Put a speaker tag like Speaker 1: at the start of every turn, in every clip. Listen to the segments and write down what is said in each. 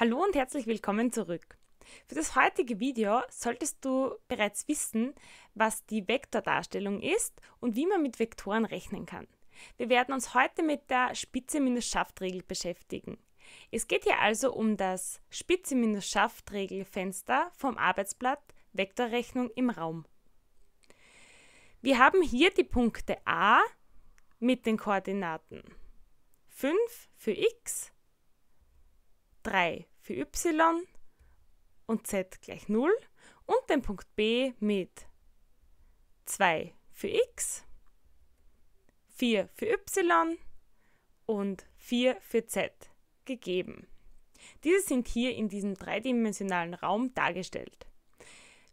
Speaker 1: Hallo und herzlich willkommen zurück. Für das heutige Video solltest du bereits wissen, was die Vektordarstellung ist und wie man mit Vektoren rechnen kann. Wir werden uns heute mit der Spitze-Schaftregel beschäftigen. Es geht hier also um das Spitze-Schaftregelfenster vom Arbeitsblatt Vektorrechnung im Raum. Wir haben hier die Punkte A mit den Koordinaten 5 für x, 3 für y und z gleich 0 und den Punkt B mit 2 für x, 4 für y und 4 für z gegeben. Diese sind hier in diesem dreidimensionalen Raum dargestellt.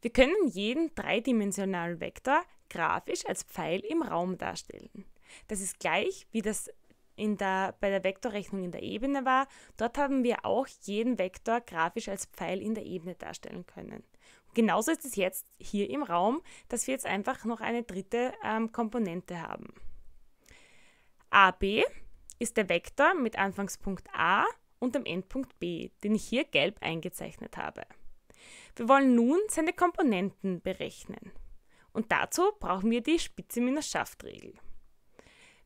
Speaker 1: Wir können jeden dreidimensionalen Vektor grafisch als Pfeil im Raum darstellen. Das ist gleich wie das in der, bei der Vektorrechnung in der Ebene war. Dort haben wir auch jeden Vektor grafisch als Pfeil in der Ebene darstellen können. Genauso ist es jetzt hier im Raum, dass wir jetzt einfach noch eine dritte ähm, Komponente haben. AB ist der Vektor mit Anfangspunkt A und dem Endpunkt B, den ich hier gelb eingezeichnet habe. Wir wollen nun seine Komponenten berechnen. Und dazu brauchen wir die Spitze-Scharft-Regel.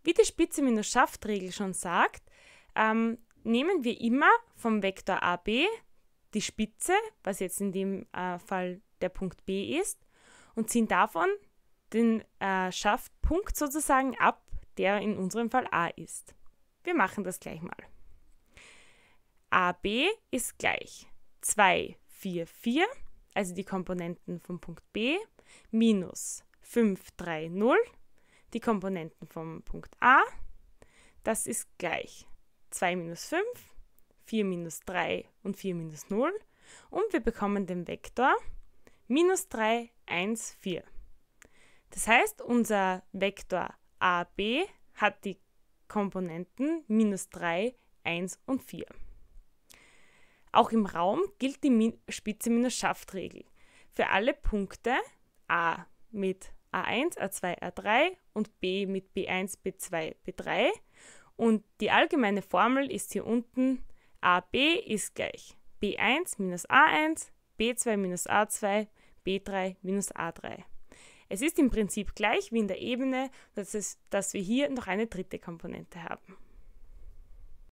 Speaker 1: Wie die Spitze-Schaftregel schon sagt, ähm, nehmen wir immer vom Vektor AB die Spitze, was jetzt in dem äh, Fall der Punkt B ist, und ziehen davon den äh, Schaftpunkt sozusagen ab, der in unserem Fall A ist. Wir machen das gleich mal. AB ist gleich 2, 4, 4, also die Komponenten vom Punkt B, minus 5, 3, 0 die Komponenten vom Punkt A. Das ist gleich 2 minus 5, 4 minus 3 und 4 minus 0. Und wir bekommen den Vektor minus 3, 1, 4. Das heißt, unser Vektor AB hat die Komponenten minus 3, 1 und 4. Auch im Raum gilt die spitze minus Für alle Punkte A mit A1, A2, A3 und B mit B1, B2, B3. Und die allgemeine Formel ist hier unten AB ist gleich B1 minus A1, B2 minus A2, B3 minus A3. Es ist im Prinzip gleich wie in der Ebene, dass, es, dass wir hier noch eine dritte Komponente haben.